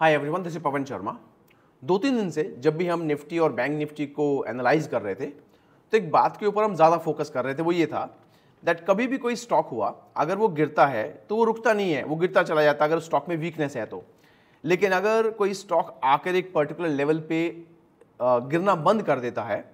hi everyone this is Pawan Sharma दो तीन दिन से जब भी हम निफ्टी और बैंक निफ्टी को एनालाइज कर रहे थे तो एक बात के ऊपर हम ज़्यादा फोकस कर रहे थे वो ये था दैट कभी भी कोई स्टॉक हुआ अगर वो गिरता है तो वो रुकता नहीं है वो गिरता चला जाता अगर स्टॉक में वीकनेस है तो लेकिन अगर कोई स्टॉक आकर एक पर्टिकुलर लेवल पे गिरना बंद कर देता है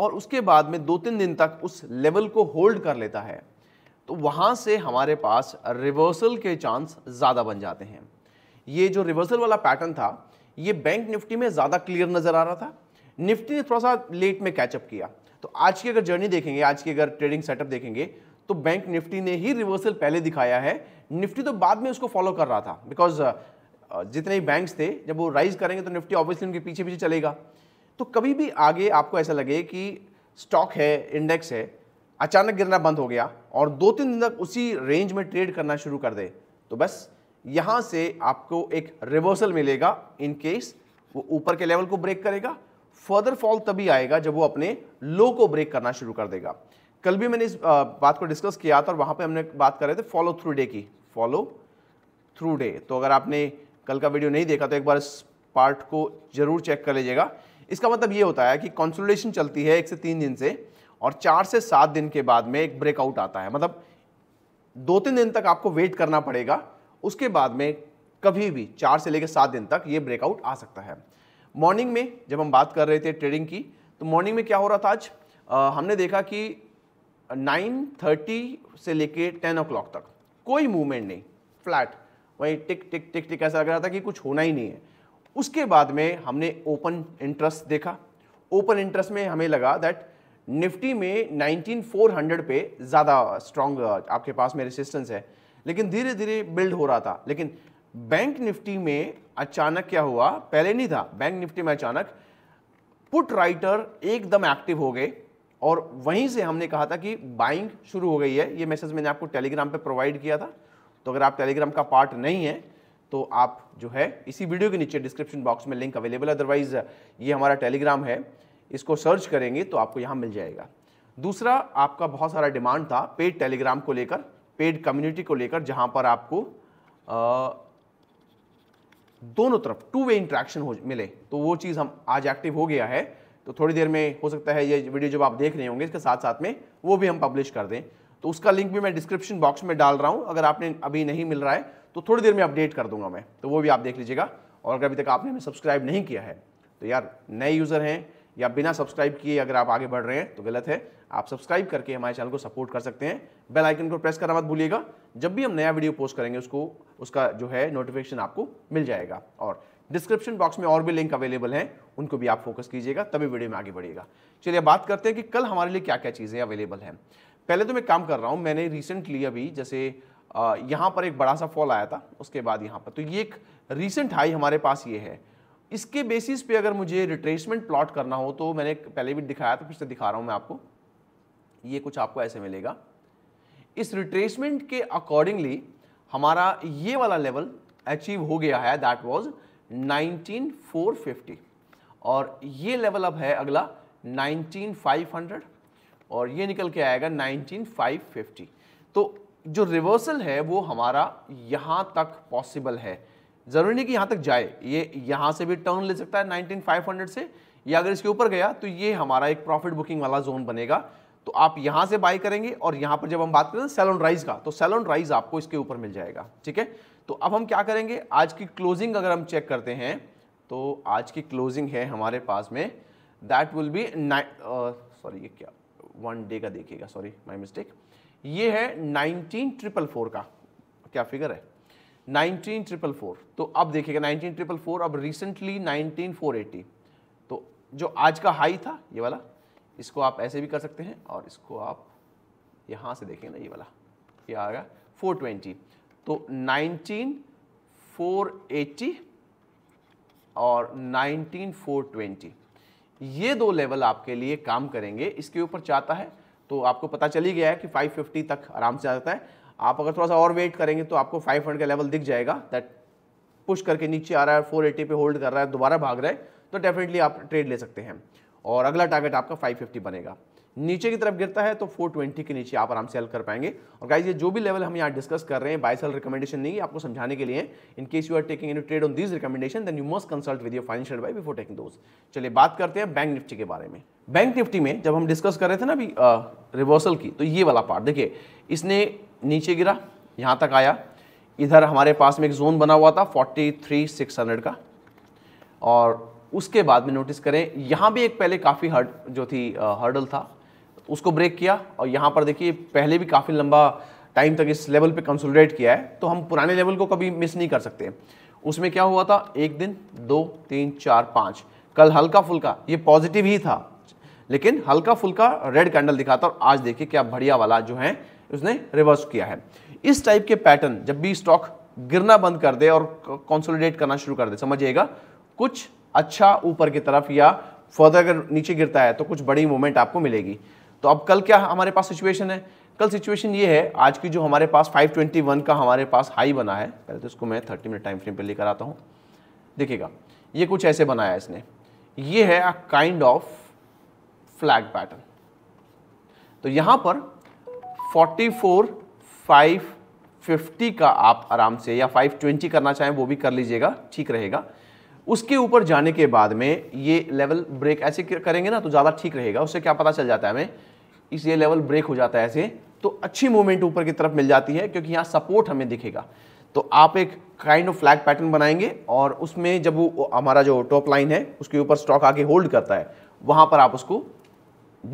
और उसके बाद में दो तीन दिन तक उस लेवल को होल्ड कर लेता है तो वहाँ से हमारे पास रिवर्सल के चांस ज़्यादा बन जाते हैं ये जो रिवर्सल वाला पैटर्न था ये बैंक निफ्टी में ज़्यादा क्लियर नज़र आ रहा था निफ्टी ने थोड़ा सा लेट में कैचअप किया तो आज की अगर जर्नी देखेंगे आज की अगर ट्रेडिंग सेटअप देखेंगे तो बैंक निफ्टी ने ही रिवर्सल पहले दिखाया है निफ्टी तो बाद में उसको फॉलो कर रहा था बिकॉज जितने ही बैंक्स थे जब वो राइज करेंगे तो निफ्टी ऑब्वियसली उनके पीछे पीछे चलेगा तो कभी भी आगे आपको ऐसा लगे कि स्टॉक है इंडेक्स है अचानक गिरना बंद हो गया और दो तीन दिन तक उसी रेंज में ट्रेड करना शुरू कर दे तो बस यहां से आपको एक रिवर्सल मिलेगा इन केस वो ऊपर के लेवल को ब्रेक करेगा फर्दर फॉल तभी आएगा जब वो अपने लो को ब्रेक करना शुरू कर देगा कल भी मैंने इस बात को डिस्कस किया था और वहां पे हमने बात कर रहे थे फॉलो थ्रू डे की फॉलो थ्रू डे तो अगर आपने कल का वीडियो नहीं देखा तो एक बार इस पार्ट को जरूर चेक कर लीजिएगा इसका मतलब ये होता है कि कॉन्सोलिडेशन चलती है एक से तीन दिन से और चार से सात दिन के बाद में एक ब्रेकआउट आता है मतलब दो तीन दिन तक आपको वेट करना पड़ेगा उसके बाद में कभी भी चार से लेकर सात दिन तक ये ब्रेकआउट आ सकता है मॉर्निंग में जब हम बात कर रहे थे ट्रेडिंग की तो मॉर्निंग में क्या हो रहा था आज आ, हमने देखा कि 9:30 से लेके 10 ओ तक कोई मूवमेंट नहीं फ्लैट वहीं टिक टिक टिक टिक ऐसा लग रहा था कि कुछ होना ही नहीं है उसके बाद में हमने ओपन इंटरेस्ट देखा ओपन इंटरेस्ट में हमें लगा दैट निफ्टी में 19400 पे ज़्यादा स्ट्रॉन्ग आपके पास में रेसिस्टेंस है लेकिन धीरे धीरे बिल्ड हो रहा था लेकिन बैंक निफ्टी में अचानक क्या हुआ पहले नहीं था बैंक निफ्टी में अचानक पुट राइटर एकदम एक्टिव हो गए और वहीं से हमने कहा था कि बाइंग शुरू हो गई है ये मैसेज मैंने आपको टेलीग्राम पे प्रोवाइड किया था तो अगर आप टेलीग्राम का पार्ट नहीं है तो आप जो है इसी वीडियो के नीचे डिस्क्रिप्शन बॉक्स में लिंक अवेलेबल है अदरवाइज ये हमारा टेलीग्राम है इसको सर्च करेंगे तो आपको यहाँ मिल जाएगा दूसरा आपका बहुत सारा डिमांड था पेड टेलीग्राम को लेकर पेड कम्युनिटी को लेकर जहां पर आपको दोनों तरफ टू वे इंट्रैक्शन हो मिले तो वो चीज़ हम आज एक्टिव हो गया है तो थोड़ी देर में हो सकता है ये वीडियो जब आप देख रहे होंगे इसके साथ साथ में वो भी हम पब्लिश कर दें तो उसका लिंक भी मैं डिस्क्रिप्शन बॉक्स में डाल रहा हूँ अगर आपने अभी नहीं मिल रहा है तो थोड़ी देर में अपडेट कर दूंगा मैं तो वो भी आप देख लीजिएगा और अगर अभी तक आपने हमें सब्सक्राइब नहीं किया है तो यार नए यूज़र हैं या बिना सब्सक्राइब किए अगर आप आगे बढ़ रहे हैं तो गलत है आप सब्सक्राइब करके हमारे चैनल को सपोर्ट कर सकते हैं बेल आइकन को प्रेस करना मत भूलिएगा जब भी हम नया वीडियो पोस्ट करेंगे उसको उसका जो है नोटिफिकेशन आपको मिल जाएगा और डिस्क्रिप्शन बॉक्स में और भी लिंक अवेलेबल हैं उनको भी आप फोकस कीजिएगा तभी वीडियो में आगे बढ़िएगा चलिए बात करते हैं कि कल हमारे लिए क्या क्या चीज़ें अवेलेबल हैं पहले तो मैं काम कर रहा हूँ मैंने रिसेंटली अभी जैसे यहाँ पर एक बड़ा सा फॉल आया था उसके बाद यहाँ पर तो ये एक रिसेंट हाई हमारे पास ये है इसके बेसिस पे अगर मुझे रिट्रेसमेंट प्लॉट करना हो तो मैंने पहले भी दिखाया था फिर से दिखा रहा हूं मैं आपको ये कुछ आपको ऐसे मिलेगा इस रिट्रेसमेंट के अकॉर्डिंगली हमारा ये वाला लेवल अचीव हो गया है दैट वाज 19450 और ये लेवल अब है अगला 19500 और ये निकल के आएगा 19550 तो जो रिवर्सल है वो हमारा यहाँ तक पॉसिबल है ज़रूरी नहीं कि यहां तक जाए ये यहां से भी टर्न ले सकता है 19500 से या अगर इसके ऊपर गया तो ये हमारा एक प्रॉफिट बुकिंग वाला जोन बनेगा तो आप यहां से बाई करेंगे और यहां पर जब हम बात करें सेलोन राइज का तो सेलोन राइज आपको इसके ऊपर मिल जाएगा ठीक है तो अब हम क्या करेंगे आज की क्लोजिंग अगर हम चेक करते हैं तो आज की क्लोजिंग है हमारे पास में दैट विल बी सॉरी ये क्या वन डे का देखिएगा सॉरी माई मिस्टेक ये है नाइनटीन ट्रिपल फोर का क्या फिगर है नाइनटीन ट्रिपल फोर तो अब देखिएगा नाइनटीन ट्रिपल फोर अब रिसेंटली नाइनटीन फोर एटी तो जो आज का हाई था ये वाला इसको आप ऐसे भी कर सकते हैं और इसको आप यहाँ से देखेंगे ना ये वाला ये आएगा फोर ट्वेंटी तो नाइनटीन फोर एटी और नाइनटीन फोर ट्वेंटी ये दो लेवल आपके लिए काम करेंगे इसके ऊपर चाहता है तो आपको पता चली गया है कि 550 तक आराम से आ जाता है आप अगर थोड़ा सा और वेट करेंगे तो आपको 500 का लेवल दिख जाएगा दैट पुश करके नीचे आ रहा है फोर पे होल्ड कर रहा है दोबारा भाग रहा है तो डेफिनेटली आप ट्रेड ले सकते हैं और अगला टारगेट आपका फाइव बनेगा नीचे की तरफ गिरता है तो 420 के नीचे आप आराम से सेल कर पाएंगे और गाइज ये जो भी लेवल हम यहाँ डिस्कस कर रहे हैं बाय सेल रिकमेंडेशन नहीं है आपको समझाने के लिए in case you are taking any trade on this recommendation then you must consult with your financial by before taking those चलिए बात करते हैं बैंक निफ्टी के बारे में बैंक निफ्टी में जब हम डिस्कस कर रहे थे ना अभी रिवर्सल की तो ये वाला पार्ट देखिए इसने नीचे गिरा यहाँ तक आया इधर हमारे पास में एक जोन बना हुआ था 43,600 का और उसके बाद में नोटिस करें यहाँ भी एक पहले काफ़ी हर्ड जो थी हर्डल था उसको ब्रेक किया और यहाँ पर देखिए पहले भी काफ़ी लंबा टाइम तक इस लेवल पे कंसोलिडेट किया है तो हम पुराने लेवल को कभी मिस नहीं कर सकते उसमें क्या हुआ था एक दिन दो तीन चार पाँच कल हल्का फुल्का ये पॉजिटिव ही था लेकिन हल्का फुल्का रेड कैंडल दिखाता और आज देखिए क्या बढ़िया वाला जो है उसने रिवर्स किया है इस टाइप के पैटर्न जब भी स्टॉक गिरना बंद कर दे और कंसोलिडेट करना शुरू कर दे समझिएगा कुछ अच्छा ऊपर की तरफ या फर्दर अगर नीचे गिरता है तो कुछ बड़ी मूवमेंट आपको मिलेगी तो अब कल क्या हमारे पास सिचुएशन है कल सिचुएशन ये है आज की जो हमारे पास 521 का हमारे पास हाई बना है पहले तो इसको मैं 30 मिनट टाइम फ्रेम पर लेकर आता हूँ देखिएगा ये कुछ ऐसे बनाया इसने ये है a kind of flag pattern तो यहाँ पर फोर फाइव फिफ्टी का आप आराम से या 520 करना चाहें वो भी कर लीजिएगा ठीक रहेगा उसके ऊपर जाने के बाद में ये लेवल ब्रेक ऐसे करेंगे ना तो ज़्यादा ठीक रहेगा उससे क्या पता चल जाता है हमें इस ये लेवल ब्रेक हो जाता है ऐसे तो अच्छी मूवमेंट ऊपर की तरफ मिल जाती है क्योंकि यहाँ सपोर्ट हमें दिखेगा तो आप एक काइंड ऑफ फ्लैग पैटर्न बनाएंगे और उसमें जब वो हमारा जो टॉप लाइन है उसके ऊपर स्टॉक आके होल्ड करता है वहाँ पर आप उसको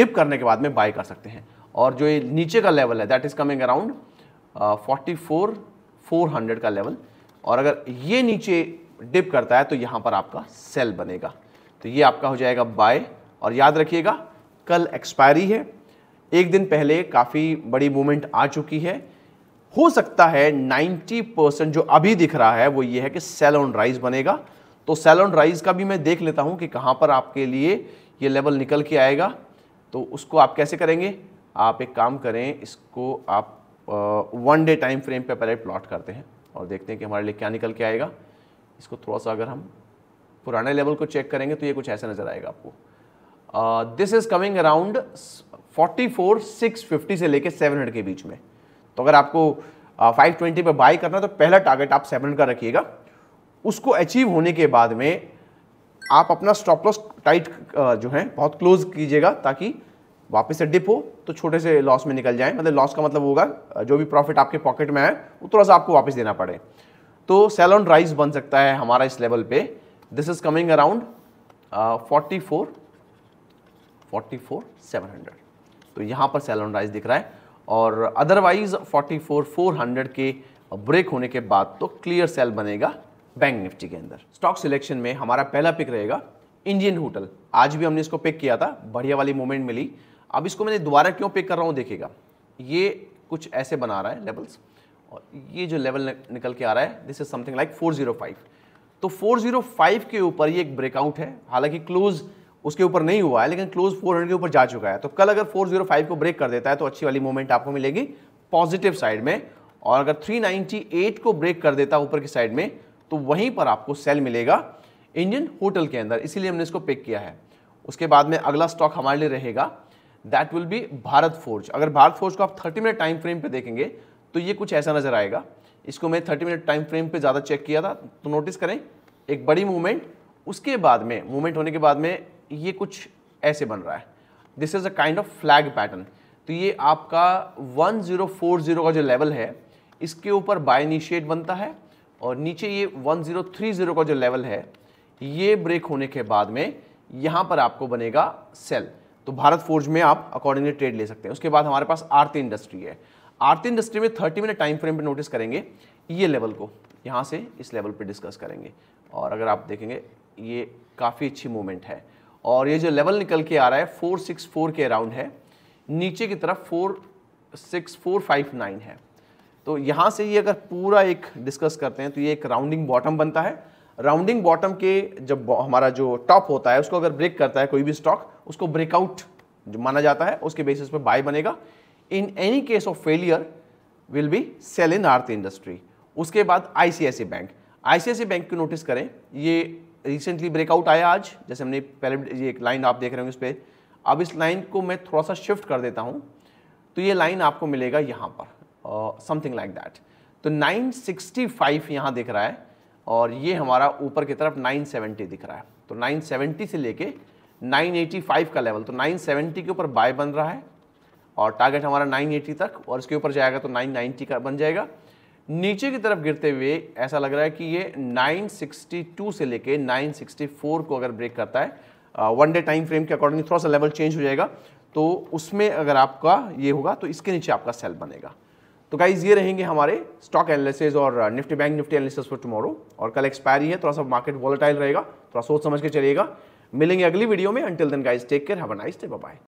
डिप करने के बाद में बाय कर सकते हैं और जो ये नीचे का लेवल है that is coming around forty four four hundred का लेवल और अगर ये नीचे डिप करता है तो यहाँ पर आपका सेल बनेगा तो ये आपका हो जाएगा बाय और याद रखिएगा कल एक्सपायरी है एक दिन पहले काफ़ी बड़ी मूवमेंट आ चुकी है हो सकता है 90 परसेंट जो अभी दिख रहा है वो ये है कि सेल ऑन राइज बनेगा तो सेल ऑन राइज का भी मैं देख लेता हूँ कि कहाँ पर आपके लिए ये लेवल निकल के आएगा तो उसको आप कैसे करेंगे आप एक काम करें इसको आप वन डे टाइम फ्रेम पे पहले प्लॉट करते हैं और देखते हैं कि हमारे लिए क्या निकल के आएगा इसको थोड़ा सा अगर हम पुराने लेवल को चेक करेंगे तो ये कुछ ऐसा नज़र आएगा आपको दिस इज़ कमिंग अराउंड 44 650 से लेके 700 के बीच में तो अगर आपको फाइव ट्वेंटी पर बाई करना तो पहला टारगेट आप सेवन का रखिएगा उसको अचीव होने के बाद में आप अपना स्टॉप लॉस टाइट जो है बहुत क्लोज कीजिएगा ताकि वापस से डिप हो तो छोटे से लॉस में निकल जाए मतलब लॉस का मतलब होगा जो भी प्रॉफिट आपके पॉकेट में है वो थोड़ा सा आपको वापस देना पड़े तो सेल ऑन राइज बन सकता है हमारा इस लेवल पे this is coming around forty four forty four seven hundred तो यहाँ पर सेल ऑन राइज दिख रहा है और otherwise forty four four hundred के ब्रेक होने के बाद तो क्लियर सेल बनेगा बैंक निफ्टी के अंदर स्टॉक सिलेक्शन में हमारा पहला पिक रहेगा इंडियन होटल आज भी हमने इसको पिक किया था बढ़िया वाली मूवमेंट मिली अब इसको मैंने दोबारा क्यों पिक कर रहा हूँ देखिएगा ये कुछ ऐसे बना रहा है लेवल्स और ये जो लेवल निकल के आ रहा है दिस इज समथिंग लाइक 405 तो 405 के ऊपर ये एक ब्रेकआउट है हालांकि क्लोज उसके ऊपर नहीं हुआ है लेकिन क्लोज 400 के ऊपर जा चुका है तो कल अगर 405 को ब्रेक कर देता है तो अच्छी वाली मूवमेंट आपको मिलेगी पॉजिटिव साइड में और अगर 398 को ब्रेक कर देता है ऊपर की साइड में तो वहीं पर आपको सेल मिलेगा इंडियन होटल के अंदर इसीलिए हमने इसको पिक किया है उसके बाद में अगला स्टॉक हमारे लिए रहेगा that will be Bharat Forge अगर भारत फोर्ज को आप 30 मिनट टाइम फ्रेम पे देखेंगे तो ये कुछ ऐसा नज़र आएगा इसको मैं 30 मिनट टाइम फ्रेम पे ज़्यादा चेक किया था तो नोटिस करें एक बड़ी मूवमेंट उसके बाद में मूवमेंट होने के बाद में ये कुछ ऐसे बन रहा है this is a kind of flag pattern तो ये आपका 1040 का जो लेवल है इसके ऊपर बाय इनिशिएट बनता है और नीचे ये 1030 का जो लेवल है ये ब्रेक होने के बाद में यहाँ पर आपको बनेगा सेल तो भारत फोर्ज में आप अकॉर्डिंगली ट्रेड ले सकते हैं उसके बाद हमारे पास आरती इंडस्ट्री है आरती इंडस्ट्री में थर्टी मिनट टाइम फ्रेम पर नोटिस करेंगे ये लेवल को यहाँ से इस लेवल पर डिस्कस करेंगे और अगर आप देखेंगे ये काफ़ी अच्छी मूवमेंट है और ये जो लेवल निकल के आ रहा है फोर सिक्स फोर के अराउंड है नीचे की तरफ four six four five nine है तो यहाँ से ये अगर पूरा एक डिस्कस करते हैं तो ये एक राउंडिंग बॉटम बनता है राउंडिंग बॉटम के जब हमारा जो टॉप होता है उसको अगर ब्रेक करता है कोई भी स्टॉक उसको ब्रेकआउट जो माना जाता है उसके बेसिस पर बाय बनेगा in any case of failure will be sell in Aarti industry उसके बाद आईसीआईसी बैंक आईसीआईसी बैंक को नोटिस करें ये रिसेंटली ब्रेकआउट आया आज जैसे हमने पहले ये एक लाइन आप देख रहे होंगे इस पर अब इस लाइन को मैं थोड़ा सा शिफ्ट कर देता हूँ तो ये लाइन आपको मिलेगा यहाँ पर समथिंग लाइक दैट तो 965 यहाँ देख रहा है और ये हमारा ऊपर की तरफ 970 दिख रहा है तो 970 से लेके 985 का लेवल तो 970 के ऊपर बाय बन रहा है और टारगेट हमारा 980 तक और इसके ऊपर जाएगा तो 990 का बन जाएगा नीचे की तरफ गिरते हुए ऐसा लग रहा है कि ये 962 से लेके 964 को अगर ब्रेक करता है वन डे टाइम फ्रेम के अकॉर्डिंग थोड़ा सा लेवल चेंज हो जाएगा तो उसमें अगर आपका ये होगा तो इसके नीचे आपका सेल बनेगा तो गाइज ये रहेंगे हमारे स्टॉक एनालिसिस और Nifty bank Nifty analysis for tomorrow और कल एक्सपायरी है थोड़ा सा मार्केट वॉलेटाइल रहेगा थोड़ा सोच समझ के चलिएगा मिलेंगे अगली वीडियो में until then guys take care have a nice day bye